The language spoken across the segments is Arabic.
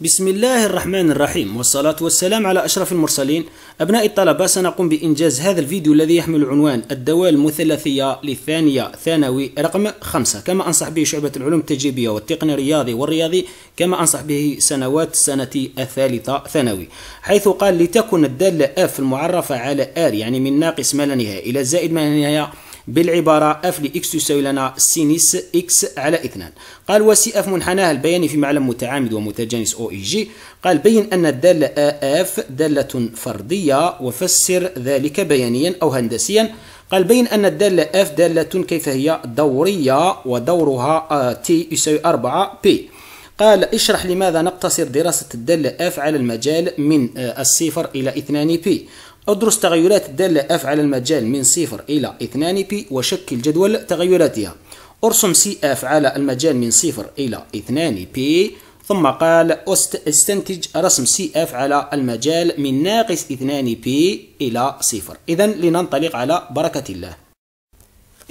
بسم الله الرحمن الرحيم والصلاة والسلام على أشرف المرسلين أبناء الطلبة سنقوم بإنجاز هذا الفيديو الذي يحمل عنوان الدوال المثلثية للثانية ثانوي رقم خمسة كما أنصح به شعبة العلوم التجريبية والتقني الرياضي والرياضي كما أنصح به سنوات سنة الثالثة ثانوي حيث قال لتكن الدالة اف المعرفة على ار يعني من ناقص ما لا نهاية إلى زائد ما لا نهاية بالعبارة اف لإكس تساوي لنا سينيس إكس على 2 قال اف منحناها البياني في معلم متعامد ومتجانس أو إي جي قال بين أن الدالة اف دالة فردية وفسر ذلك بيانيا أو هندسيا قال بين أن الدالة اف دالة كيف هي دورية ودورها تي يساوي 4 بي قال اشرح لماذا نقتصر دراسة الدالة اف على المجال من الصفر إلى 2 بي ادرس تغيرات الدالة اف على المجال من صفر إلى 2 بي وشكل جدول تغيراتها ارسم سي اف على المجال من صفر إلى 2 بي ثم قال استنتج رسم سي اف على المجال من ناقص 2 بي إلى صفر إذا لننطلق على بركة الله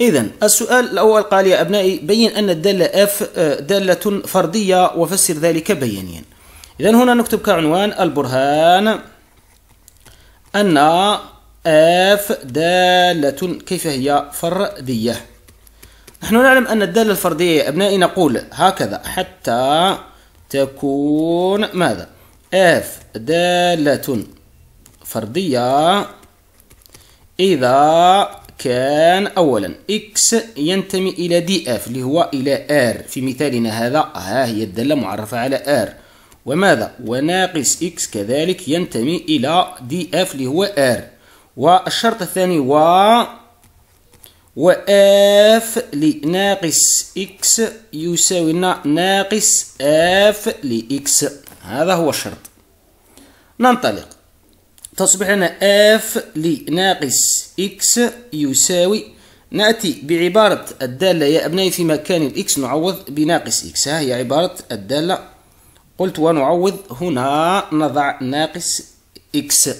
إذا السؤال الأول قال يا أبنائي بين أن الدالة اف آه، دالة فردية وفسر ذلك بيانيا إذا هنا نكتب كعنوان البرهان أن اف دالة كيف هي فردية نحن نعلم أن الدالة الفردية أبنائي نقول هكذا حتى تكون ماذا اف دالة فردية إذا كان أولا إكس ينتمي إلى دي اف اللي هو إلى R في مثالنا هذا ها هي الدالة معرفة على R وماذا وناقص إكس كذلك ينتمي إلى دي اف اللي هو ار والشرط الثاني و اف لناقص إكس يساوي لنا ناقص آف لإكس هذا هو الشرط ننطلق تصبح لنا آف لناقص إكس يساوي نأتي بعبارة الدالة يا أبنائي في مكان الإكس نعوض بناقص إكس ها هي عبارة الدالة قلت ونعوض هنا نضع ناقص إكس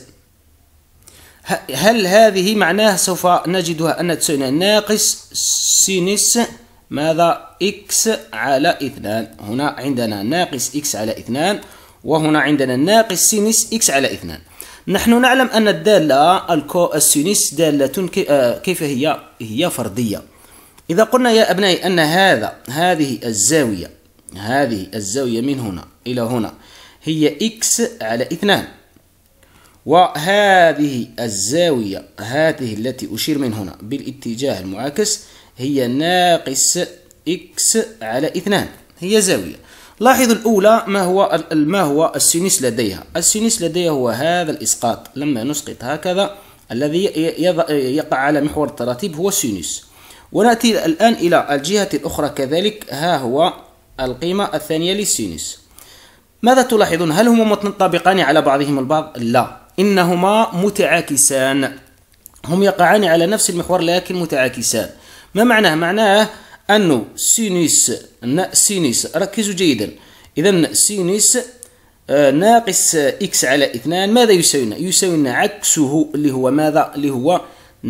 هل هذه معناه سوف نجدها أن تساوي ناقص سينس ماذا إكس على اثنان هنا عندنا ناقص إكس على اثنان وهنا عندنا ناقص سينس إكس على اثنان نحن نعلم أن الدالة الكو السينس دالة آه، كيف هي هي فردية إذا قلنا يا أبنائي أن هذا هذه الزاوية هذه الزاوية من هنا إلى هنا هي إكس على اثنان وهذه الزاوية هذه التي أشير من هنا بالاتجاه المعاكس هي ناقص إكس على اثنان هي زاوية لاحظ الأولى ما هو ما هو السينس لديها السينس لديها هو هذا الإسقاط لما نسقط هكذا الذي يقع على محور التراتيب هو السينس ونأتي الآن إلى الجهة الأخرى كذلك ها هو القيمة الثانية للسينوس ماذا تلاحظون هل هما متطابقان على بعضهما البعض لا إنهما متعاكسان هم يقعان على نفس المحور لكن متعاكسان ما معناه معناه أنه سينوس سينوس ركزوا جيدا إذا سينوس آه، ناقص إكس على اثنان ماذا يساوينا يساوينا عكسه اللي هو ماذا اللي هو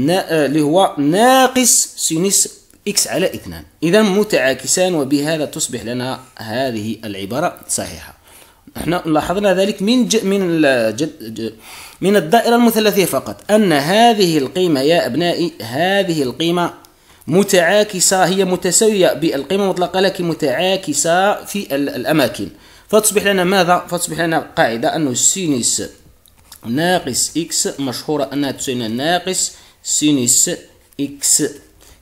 آه، اللي هو ناقص سينوس إكس على اثنان إذا متعاكسان وبهذا تصبح لنا هذه العبارة صحيحة احنا لاحظنا ذلك من ج... من ج... من الدائرة المثلثية فقط أن هذه القيمة يا أبنائي هذه القيمة متعاكسة هي متساوية بالقيمة المطلقة لكن متعاكسة في الأماكن فتصبح لنا ماذا؟ فتصبح لنا قاعدة أنه سينس ناقص إكس مشهورة أنها تساوي ناقص سينس إكس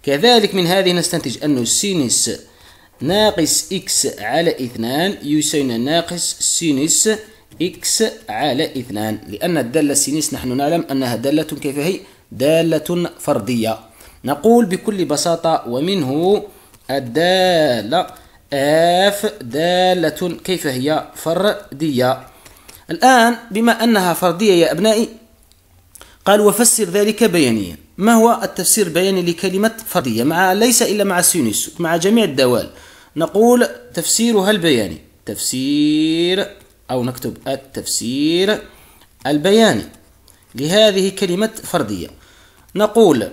كذلك من هذه نستنتج أن سينس ناقص إكس على اثنان يساوي ناقص سينس إكس على اثنان لأن الدالة سينس نحن نعلم أنها دالة كيف هي دالة فردية نقول بكل بساطة ومنه الدالة اف دالة كيف هي فردية الآن بما أنها فردية يا أبنائي قال وفسر ذلك بيانيا ما هو التفسير البياني لكلمة فردية مع ليس إلا مع سينوس مع جميع الدوال نقول تفسيرها البياني تفسير أو نكتب التفسير البياني لهذه كلمة فردية نقول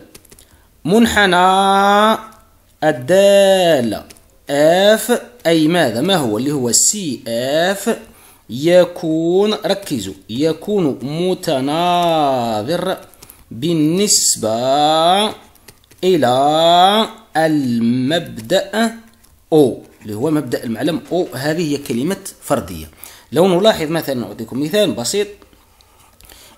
منحنى الدالة اف أي ماذا ما هو اللي هو سي اف يكون ركزوا يكون متناظر بالنسبة إلى المبدأ أو اللي هو مبدأ المعلم أو هذه هي كلمة فردية لو نلاحظ مثلا أعطيكم مثال بسيط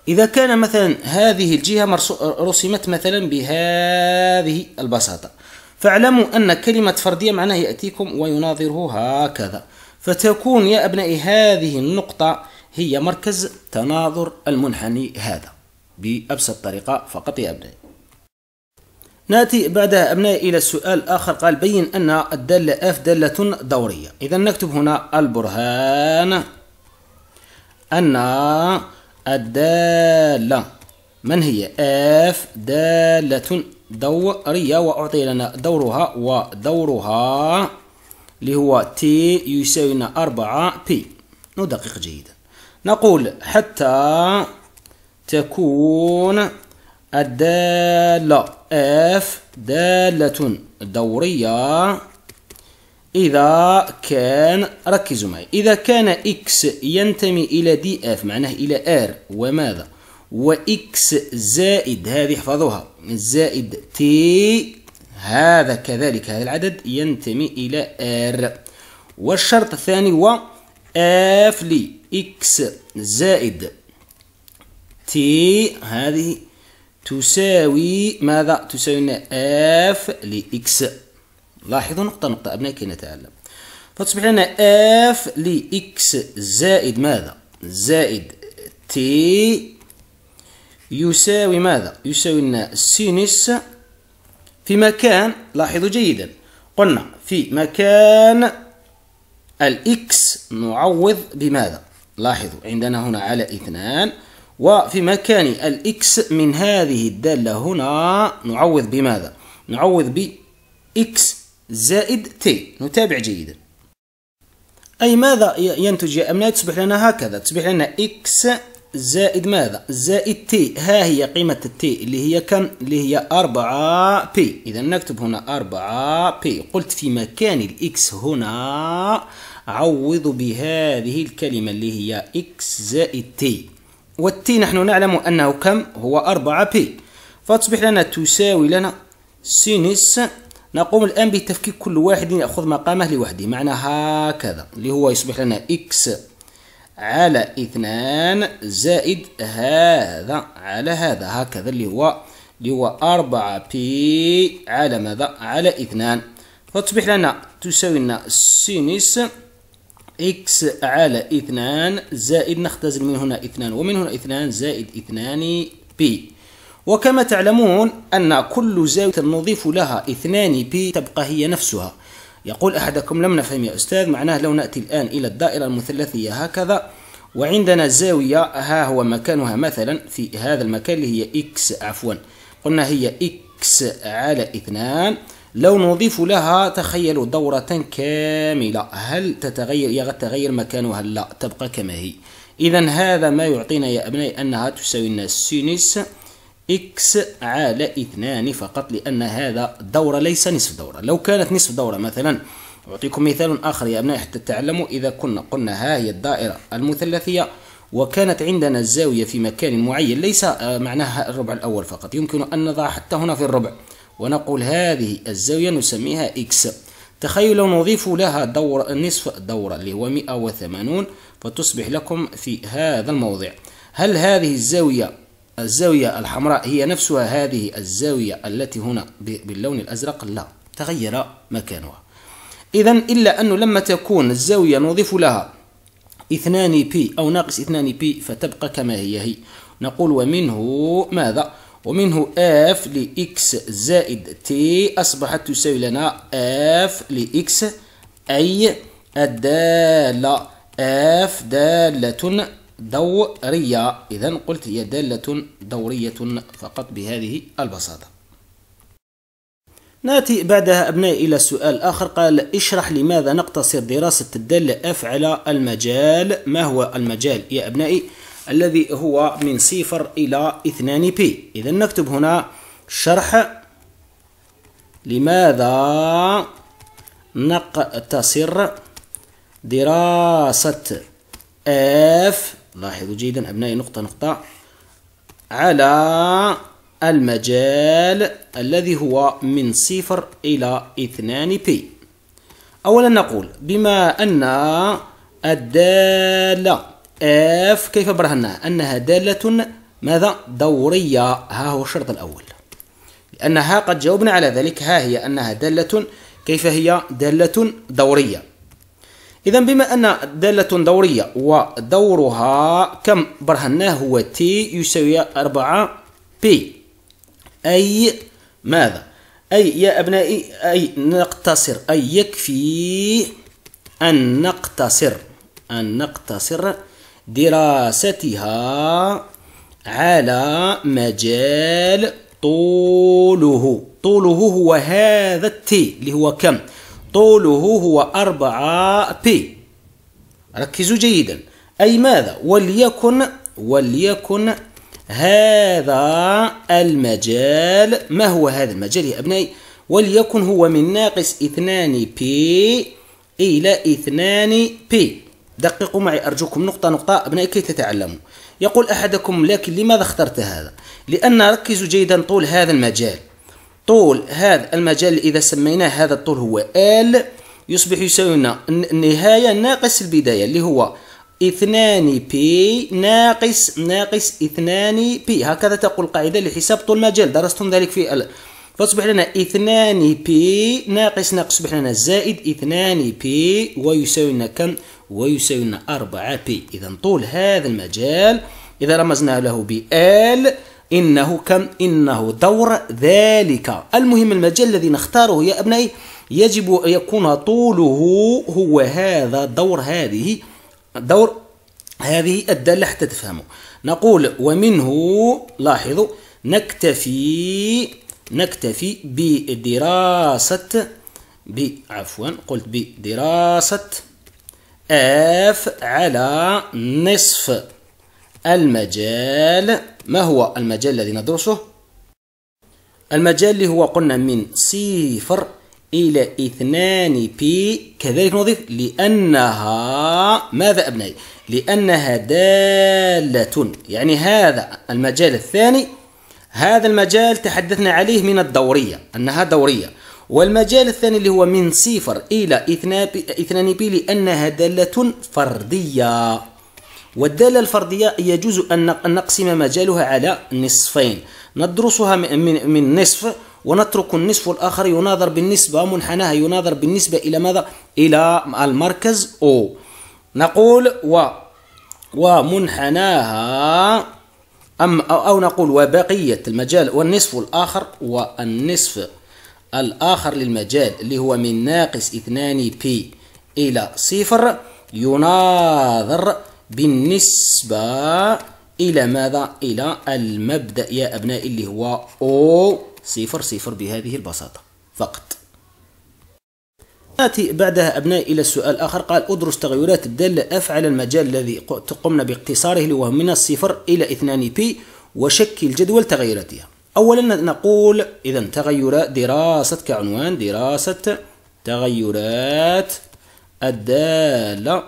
إذا كان مثلا هذه الجهة رسمت مثلا بهذه البساطة فاعلموا أن كلمة فردية معناه يأتيكم ويناظره هكذا فتكون يا أبنائي هذه النقطة هي مركز تناظر المنحني هذا بأبسط طريقة فقط يا أبنائي نأتي بعدها أبنائي إلى السؤال الآخر قال بين أن الدالة أف دالة دورية إذا نكتب هنا البرهان أن الدالة من هي أف دالة دورية وأعطي لنا دورها ودورها اللي هو تي يساوينا 4 بي ندقق جيدا نقول حتى تكون الدالة اف دالة دورية إذا كان ركزوا معي إذا كان إكس ينتمي إلى دي اف معناه إلى ار وماذا وإكس زائد هذه احفظوها زائد تي هذا كذلك هذا العدد ينتمي إلى ار والشرط الثاني هو اف لي X زائد تي هذه تساوي ماذا تساوي لنا اف لاكس لاحظوا نقطة نقطة أبنائي كي نتعلم فتصبح لنا اف لاكس زائد ماذا زائد تي يساوي ماذا يساوي لنا سينس في مكان لاحظوا جيدا قلنا في مكان الاكس نعوض بماذا لاحظوا عندنا هنا على اثنان وفي مكان الإكس من هذه الدالة هنا نعوض بماذا؟ نعوض ب إكس زائد تي نتابع جيدا أي ماذا ينتج يا أمناء تصبح لنا هكذا تصبح لنا إكس زائد ماذا؟ زائد تي ها هي قيمة التي اللي هي كم؟ اللي هي 4 بي إذا نكتب هنا 4 بي قلت في مكان الإكس هنا عوض بهذه الكلمة اللي هي إكس زائد تي والتي نحن نعلم أنه كم هو 4 بي فتصبح لنا تساوي لنا سينس نقوم الآن بتفكيك كل واحد يأخذ مقامه لوحده معنى هكذا اللي هو يصبح لنا إكس على اثنان زائد هذا على هذا هكذا اللي هو اللي هو 4 بي على ماذا على اثنان فتصبح لنا تساوي لنا سينس اكس على اثنان زائد نختزل من هنا اثنان ومن هنا اثنان زائد اثنان بي وكما تعلمون أن كل زاوية نضيف لها اثنان بي تبقى هي نفسها يقول أحدكم لم نفهم يا أستاذ معناه لو نأتي الآن إلى الدائرة المثلثية هكذا وعندنا زاوية ها هو مكانها مثلا في هذا المكان اللي هي إكس عفوا قلنا هي إكس على اثنان لو نضيف لها تخيلوا دورة كاملة هل تتغير يتغير مكانها لا تبقى كما هي إذا هذا ما يعطينا يا أبنائي أنها تساوي لنا سينس إكس على اثنان فقط لأن هذا دورة ليس نصف دورة لو كانت نصف دورة مثلا أعطيكم مثال آخر يا أبنائي حتى تعلموا إذا كنا قلنا ها هي الدائرة المثلثية وكانت عندنا الزاوية في مكان معين ليس آه، معناها الربع الأول فقط يمكن أن نضع حتى هنا في الربع ونقول هذه الزاوية نسميها إكس تخيل لو نضيف لها دور نصف دورة اللي هو 180 فتصبح لكم في هذا الموضع هل هذه الزاوية الزاوية الحمراء هي نفسها هذه الزاوية التي هنا باللون الأزرق لا تغير مكانها إذا إلا أنه لما تكون الزاوية نضيف لها 2 بي أو ناقص 2 بي فتبقى كما هي هي نقول ومنه ماذا ومنه اف لإكس زائد تي أصبحت تساوي لنا اف لإكس أي الدالة اف دالة دورية إذا قلت هي دالة دورية فقط بهذه البساطة ناتي بعدها أبنائي إلى سؤال آخر قال اشرح لماذا نقتصر دراسة الدالة اف على المجال ما هو المجال يا أبنائي الذي هو من صفر إلى 2 بي إذا نكتب هنا شرح لماذا نقتصر دراسة اف لاحظوا جيدا أبنائي نقطة نقطة على المجال الذي هو من صفر إلى 2 بي أولا نقول بما أن الدالة اف كيف برهناها أنها دالة ماذا دورية ها هو الشرط الأول لأنها قد جاوبنا على ذلك ها هي أنها دالة كيف هي دالة دورية إذا بما أن دالة دورية ودورها كم برهناه هو تي يساوي 4 بي أي ماذا؟ أي يا أبنائي أي نقتصر أي يكفي أن نقتصر أن نقتصر دراستها على مجال طوله طوله هو هذا التي اللي هو كم طوله هو 4 بي ركزوا جيدا أي ماذا وليكن وليكن هذا المجال ما هو هذا المجال يا أبنائي وليكن هو من ناقص اثنان بي إلى اثنان بي دققوا معي أرجوكم نقطة نقطة أبنائي كي تتعلموا يقول أحدكم لكن لماذا اخترت هذا لأن ركزوا جيدا طول هذا المجال طول هذا المجال إذا سميناه هذا الطول هو ال يصبح يساوي النهاية ناقص البداية اللي هو اثنان بي ناقص ناقص اثنان بي هكذا تقول القاعدة لحساب طول المجال درستم ذلك في ال فاصبح لنا اثنان بي ناقص ناقص يصبح لنا زائد اثنان بي ويساوي لنا كم ويساوي لنا 4 بي إذا طول هذا المجال إذا رمزنا له بال إنه كم إنه دور ذلك المهم المجال الذي نختاره يا أبنائي يجب أن يكون طوله هو هذا دور هذه دور هذه الدالة حتى تفهموا نقول ومنه لاحظوا نكتفي نكتفي بدراسة ب عفوا قلت بدراسة اف على نصف المجال ما هو المجال الذي ندرسه؟ المجال اللي هو قلنا من صفر إلى اثنان بي كذلك نضيف لأنها ماذا أبنائي؟ لأنها دالة يعني هذا المجال الثاني هذا المجال تحدثنا عليه من الدورية أنها دورية والمجال الثاني اللي هو من صفر إلى اثنان بي لأنها دالة فردية والدالة الفردية يجوز أن نقسم مجالها على نصفين ندرسها من, من نصف ونترك النصف الآخر يناظر بالنسبة منحناها يناظر بالنسبة إلى ماذا؟ إلى المركز أو نقول و ومنحناها أم أو نقول وبقية المجال والنصف الآخر والنصف الآخر للمجال اللي هو من ناقص 2 بي إلى صفر يناظر بالنسبة إلى ماذا؟ إلى المبدأ يا أبنائي اللي هو أو صفر صفر بهذه البساطة فقط نأتي بعدها أبنائي إلى السؤال الآخر قال أدرس تغيرات الدالة أف على المجال الذي قمنا باختصاره اللي هو من الصفر إلى 2 بي وشكل جدول تغيراتها أولا نقول إذا تغيرات دراسة كعنوان دراسة تغيرات الدالة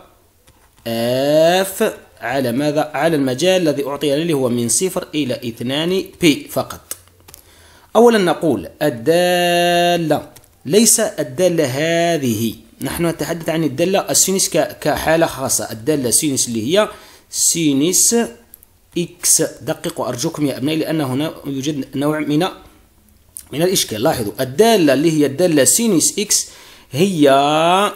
اف على ماذا على المجال الذي أعطي لي هو من صفر إلى اثنان بي فقط أولا نقول الدالة ليس الدالة هذه نحن نتحدث عن الدالة السينس كحالة خاصة الدالة سينس اللي هي سينس إكس دققوا أرجوكم يا أبنائي لأن هنا يوجد نوع من من الإشكال لاحظوا الدالة اللي هي الدالة سينس إكس هي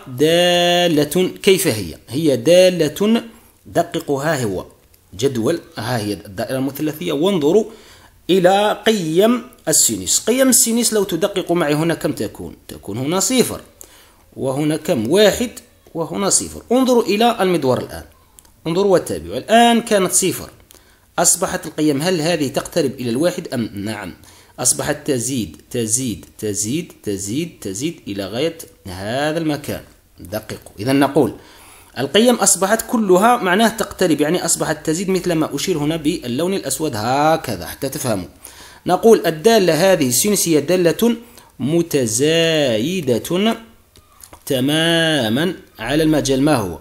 دالة كيف هي هي دالة دققها هو جدول ها هي الدائرة المثلثية وانظروا إلى قيم السينس قيم السينس لو تدقق معي هنا كم تكون تكون هنا صفر وهنا كم واحد وهنا صفر انظروا إلى المدور الآن انظروا وتابعوا الآن كانت صفر أصبحت القيم هل هذه تقترب إلى الواحد أم نعم أصبحت تزيد تزيد تزيد تزيد تزيد إلى غاية هذا المكان دققوا إذا نقول القيم أصبحت كلها معناه تقترب يعني أصبحت تزيد مثل ما أشير هنا باللون الأسود هكذا حتى تفهموا نقول الدالة هذه سينسية هي دالة متزايدة تماما على المجال ما هو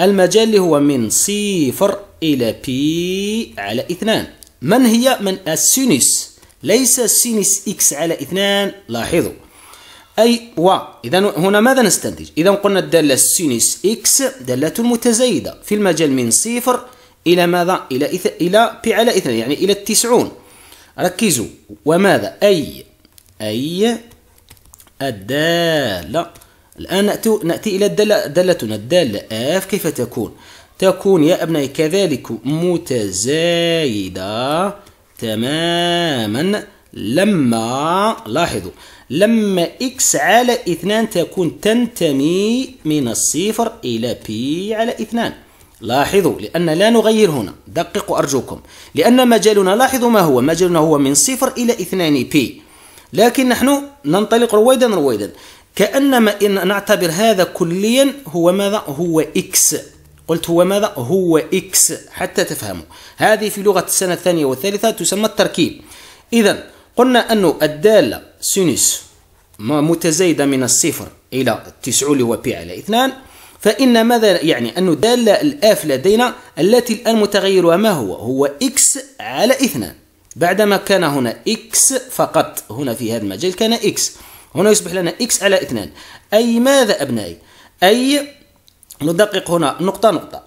المجال اللي هو من صفر إلى بي على اثنان من هي من السينس ليس سينس إكس على اثنان لاحظوا أي و إذا هنا ماذا نستنتج إذا قلنا الدالة سينس إكس دالة متزايدة في المجال من صفر إلى ماذا إلى إث... إلى بي على اثنان يعني إلى التسعون ركزوا وماذا أي أي الدالة الآن نأتي إلى الدالة دالتنا الدالة اف كيف تكون تكون يا أبنائي كذلك متزايدة تماما لما لاحظوا لما x على اثنان تكون تنتمي من الصفر إلى بي على اثنان لاحظوا لأن لا نغير هنا دققوا أرجوكم لأن مجالنا لاحظوا ما هو مجالنا هو من صفر إلى اثنان بي لكن نحن ننطلق رويدا رويدا كأنما إن نعتبر هذا كليا هو ماذا هو إكس قلت هو ماذا؟ هو إكس حتى تفهموا هذه في لغة السنة الثانية والثالثة تسمى التركيب إذا قلنا أن الدالة سينوس متزايدة من الصفر إلى التسعون اللي هو بي على اثنان فإن ماذا يعني أن دالة الآف لدينا التي الآن متغيرها ما هو؟ هو إكس على اثنان بعدما كان هنا إكس فقط هنا في هذا المجال كان إكس هنا يصبح لنا إكس على اثنان أي ماذا أبنائي؟ أي ندقق هنا نقطة نقطة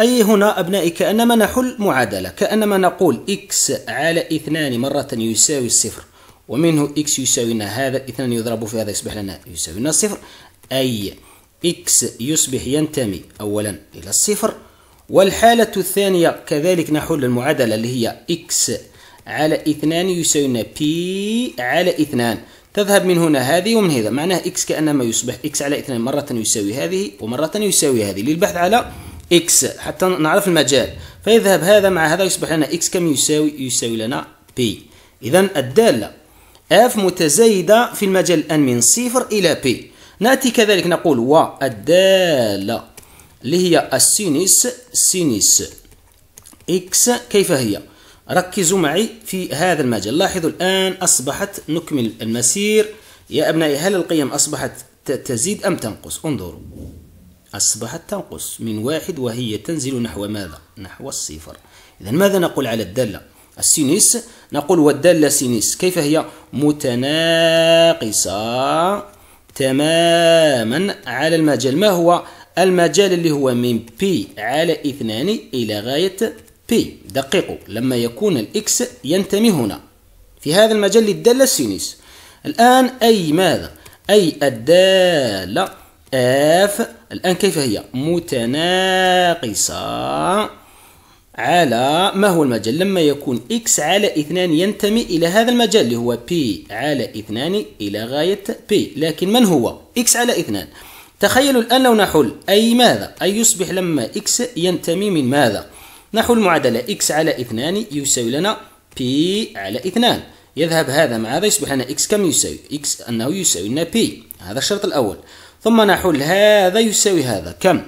أي هنا أبنائي كأنما نحل معادلة كأنما نقول x على اثنان مرة يساوي الصفر ومنه x يساوي هذا اثنان يضرب في هذا يصبح لنا يساوي لنا صفر أي x يصبح ينتمي أولا إلى الصفر والحالة الثانية كذلك نحل المعادلة اللي هي x على اثنان يساوي لنا p على اثنان تذهب من هنا هذه ومن هذا معناه إكس كأنما يصبح إكس على اثنين مرة يساوي هذه ومرة يساوي هذه للبحث على إكس حتى نعرف المجال فيذهب هذا مع هذا يصبح لنا إكس كم يساوي يساوي لنا بي إذا الدالة اف متزايدة في المجال الآن من صفر إلى بي نأتي كذلك نقول والدالة اللي هي السينس سينس إكس كيف هي؟ ركزوا معي في هذا المجال لاحظوا الآن أصبحت نكمل المسير يا أبنائي هل القيم أصبحت تزيد أم تنقص انظروا أصبحت تنقص من واحد وهي تنزل نحو ماذا نحو الصفر إذا ماذا نقول على الدالة السينيس نقول والدالة سينيس كيف هي متناقصة تماما على المجال ما هو المجال اللي هو من بي على اثنان إلى غاية بي دققوا لما يكون الإكس ينتمي هنا في هذا المجال للدالة السينيس الآن أي ماذا؟ أي الدالة اف الآن كيف هي متناقصة على ما هو المجال لما يكون إكس على إثنان ينتمي إلى هذا المجال اللي هو بي على إثنان إلى غاية بي لكن من هو إكس على إثنان تخيلوا الآن لو نحل أي ماذا أي يصبح لما إكس ينتمي من ماذا نحو المعادلة x على 2 يساوي لنا p على 2 يذهب هذا مع هذا يصبح لنا x كم يساوي x أنه يساوي لنا p هذا الشرط الأول ثم نحول هذا يساوي هذا كم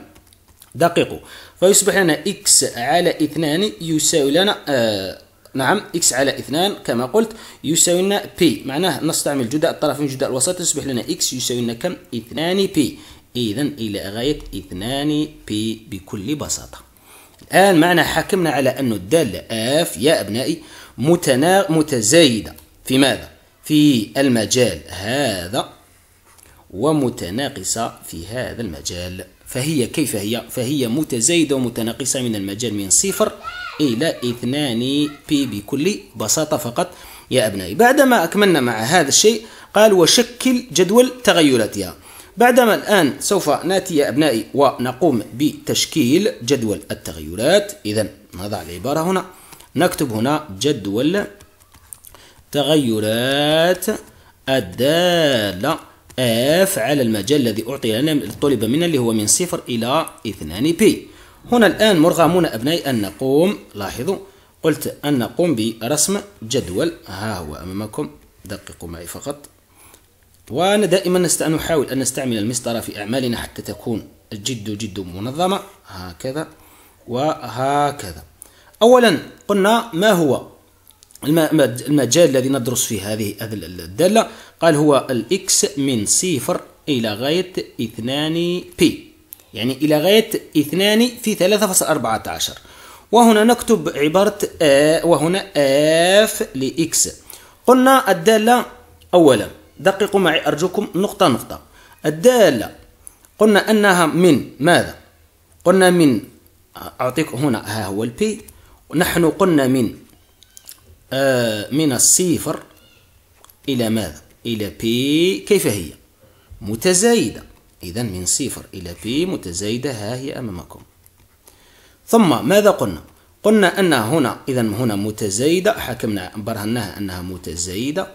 دققوا فيصبح لنا x على 2 يساوي لنا آه نعم x على 2 كما قلت يساوي لنا p معناه نستعمل جداء الطرفين جداء الوسط يصبح لنا x يساوي لنا كم 2p إذا إلى غاية 2p بكل بساطة الآن معنا حكمنا على أن الدالة آف يا أبنائي متنا... متزايدة في ماذا؟ في المجال هذا ومتناقصة في هذا المجال فهي كيف هي؟ فهي متزايدة ومتناقصة من المجال من صفر إلى اثنان بي بكل بساطة فقط يا أبنائي بعدما أكملنا مع هذا الشيء قال وشكل جدول تغيراتها بعدما الآن سوف نأتي يا أبنائي ونقوم بتشكيل جدول التغيرات إذا نضع العبارة هنا نكتب هنا جدول تغيرات الدالة F على المجال الذي أعطي لنا طلب منا اللي هو من صفر إلى 2 بي هنا الآن مرغمون أبنائي أن نقوم لاحظوا قلت أن نقوم برسم جدول ها هو أمامكم دققوا معي فقط وأنا دائما نحاول أن نستعمل المسطرة في أعمالنا حتى تكون جد جد منظمة هكذا وهكذا أولا قلنا ما هو المجال الذي ندرس فيه هذه الدالة قال هو الإكس من صفر إلى غاية اثنان بي يعني إلى غاية اثنان في 3.14 وهنا نكتب عبارة وهنا اف لإكس قلنا الدالة أولا دققوا معي أرجوكم نقطة نقطة الدالة قلنا أنها من ماذا قلنا من أعطيك هنا ها هو البي نحن قلنا من آه من الصفر إلى ماذا إلى بي كيف هي متزايدة إذا من صفر إلى بي متزايدة ها هي أمامكم ثم ماذا قلنا قلنا أن هنا إذا هنا متزايدة حكمنا برهناها أنها متزايدة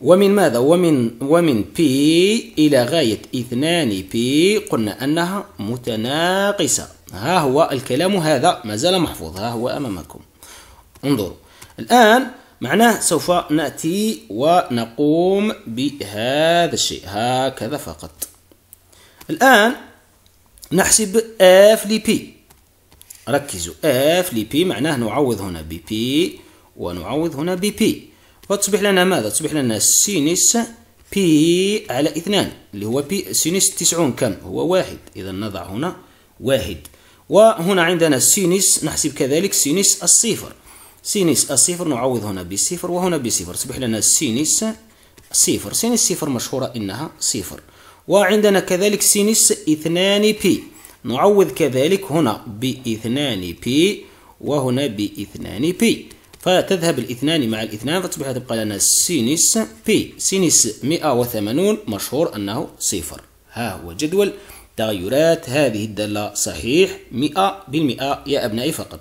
ومن ماذا ومن ومن بي إلى غاية اثنان بي قلنا أنها متناقصة ها هو الكلام هذا ما زال محفوظ ها هو أمامكم انظروا الآن معناه سوف نأتي ونقوم بهذا الشيء هكذا فقط الآن نحسب اف لبي ركزوا اف لبي معناه نعوض هنا ببي ونعوض هنا ببي فتصبح لنا ماذا تصبح لنا سينس بي على اثنان اللي هو بي سينس تسعون كم هو واحد إذا نضع هنا واحد وهنا عندنا سينس نحسب كذلك سينس الصفر سينس الصفر نعوض هنا بصفر وهنا بصفر، تصبح لنا سينس صفر سينس صفر مشهورة إنها صفر وعندنا كذلك سينس اثنان بي نعوض كذلك هنا باثنان بي وهنا باثنان بي فتذهب الاثنان مع الاثنان فتصبح تبقى لنا سينس بي سينس 180 مشهور أنه صفر ها هو جدول تغيرات هذه الدالة صحيح 100% يا أبنائي فقط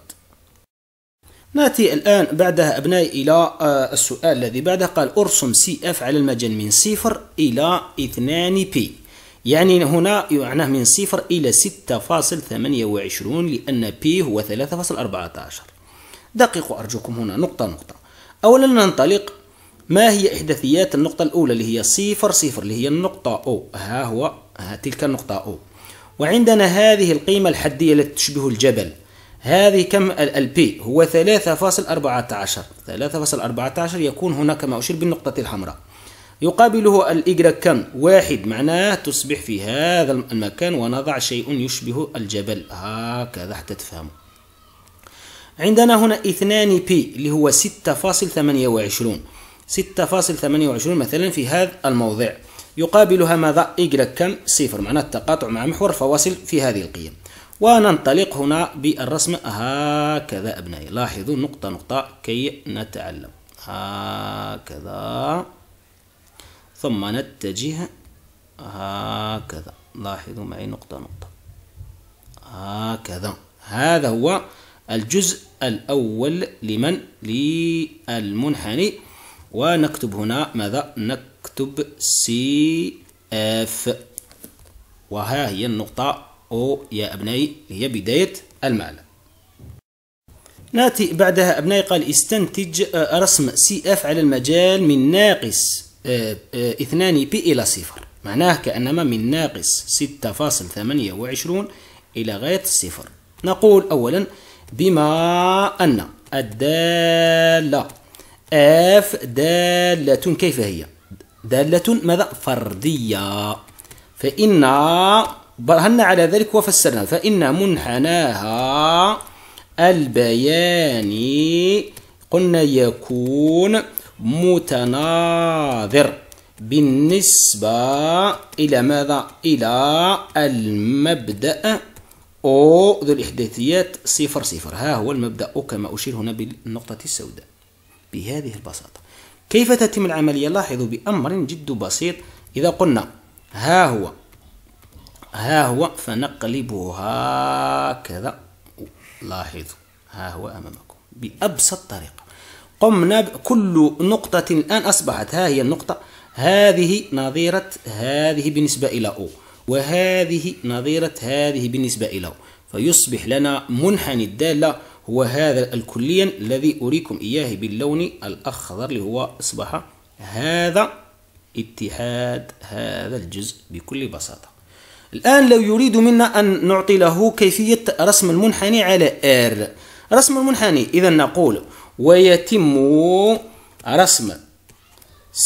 نأتي الآن بعدها أبنائي إلى آه، السؤال الذي بعده قال أرسم سي اف على المجال من صفر إلى 2 بي يعني هنا يعنى من صفر إلى 6.28 لأن بي هو 3.14 دققوا أرجوكم هنا نقطة نقطة أولا ننطلق ما هي إحداثيات النقطة الأولى اللي هي صفر صفر اللي هي النقطة أو ها هو ها تلك النقطة أو وعندنا هذه القيمة الحدية التي تشبه الجبل هذه كم البي هو 3.14 3.14 يكون هنا كما أشير بالنقطة الحمراء يقابله الإجرا كم واحد معناه تصبح في هذا المكان ونضع شيء يشبه الجبل هكذا حتى تفهموا عندنا هنا اثنان بي اللي هو 6.28 6.28 مثلا في هذا الموضع يقابلها ماذا إجرك كم صفر معناه التقاطع مع محور فواصل في هذه القيم وننطلق هنا بالرسم هكذا أبنائي لاحظوا نقطة نقطة كي نتعلم هكذا ثم نتجه هكذا لاحظوا معي نقطة نقطة هكذا هذا هو الجزء الأول لمن للمنحني ونكتب هنا ماذا نكتب سي اف وها هي النقطة أو يا أبنائي هي بداية المعنى ناتي بعدها أبنائي قال استنتج آه، رسم سي اف على المجال من ناقص آه، آه، اثنان بي إلى صفر معناه كأنما من ناقص ستة فاصل ثمانية وعشرون إلى غاية الصفر نقول أولا بما أن الدالة اف دالة كيف هي دالة ماذا فردية فإن برهنا على ذلك وفسرنا فإن منحناها البياني قلنا يكون متناظر بالنسبة إلى ماذا؟ إلى المبدأ أو ذو الإحداثيات صفر صفر ها هو المبدأ أو كما أشير هنا بالنقطة السوداء بهذه البساطة كيف تتم العملية لاحظوا بأمر جد بسيط إذا قلنا ها هو ها هو فنقلبها هكذا لاحظوا ها هو أمامكم بأبسط طريقة قمنا كل نقطة الآن أصبحت ها هي النقطة هذه نظيرة هذه بالنسبة إلى أو وهذه نظيرة هذه بالنسبة له فيصبح لنا منحني الدالة هو هذا الكليا الذي أريكم إياه باللون الأخضر اللي هو أصبح هذا اتحاد هذا الجزء بكل بساطة الآن لو يريد منا أن نعطي له كيفية رسم المنحني على R رسم المنحني إذا نقول ويتم رسم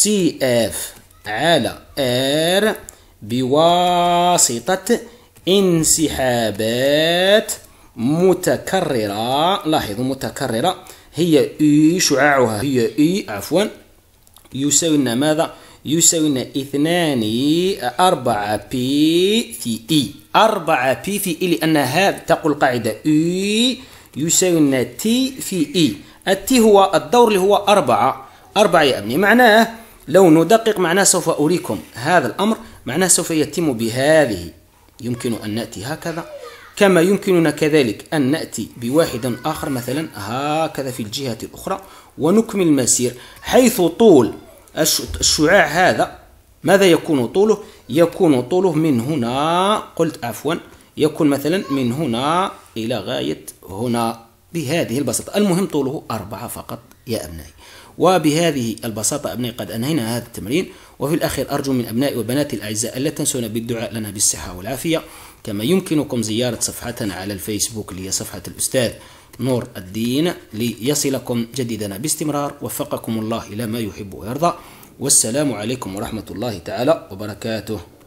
CF على R بواسطة انسحابات متكررة لاحظوا متكررة هي إي شعاعها هي إي عفوا يساوي لنا ماذا؟ يساوي لنا اثنان أربعة بي في إي أربعة بي في إي لأن هذا تقول قاعدة إي يساوي لنا تي في إي التي هو الدور اللي هو أربعة أربعة يا أبني معناه لو ندقق معناه سوف أريكم هذا الأمر معناه سوف يتم بهذه يمكن أن نأتي هكذا كما يمكننا كذلك أن نأتي بواحد آخر مثلا هكذا في الجهة الأخرى ونكمل المسير حيث طول الشعاع هذا ماذا يكون طوله؟ يكون طوله من هنا قلت عفوا يكون مثلا من هنا إلى غاية هنا بهذه البساطة المهم طوله أربعة فقط يا أبنائي وبهذه البساطة أبنائي قد أنهينا هذا التمرين وفي الأخير أرجو من أبنائي وبناتي الأعزاء ألا تنسونا بالدعاء لنا بالصحة والعافية كما يمكنكم زيارة صفحتنا على الفيسبوك اللي هي صفحة الأستاذ نور الدين ليصلكم جديدنا باستمرار وفقكم الله إلى ما يحب ويرضى والسلام عليكم ورحمة الله تعالى وبركاته